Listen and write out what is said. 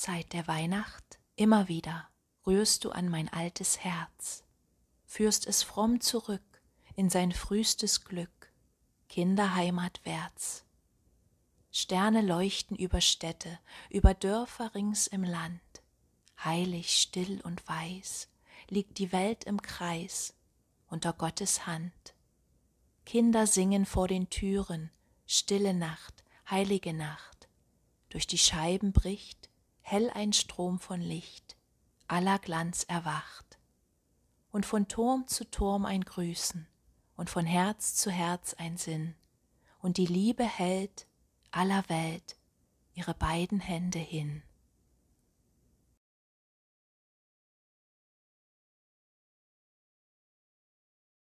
Zeit der Weihnacht immer wieder rührst du an mein altes Herz, führst es fromm zurück in sein frühstes Glück, Kinderheimatwärts. Sterne leuchten über Städte, über Dörfer rings im Land. Heilig, still und weiß liegt die Welt im Kreis unter Gottes Hand. Kinder singen vor den Türen, stille Nacht, heilige Nacht. Durch die Scheiben bricht hell ein Strom von Licht, aller Glanz erwacht, und von Turm zu Turm ein Grüßen, und von Herz zu Herz ein Sinn, und die Liebe hält aller Welt ihre beiden Hände hin.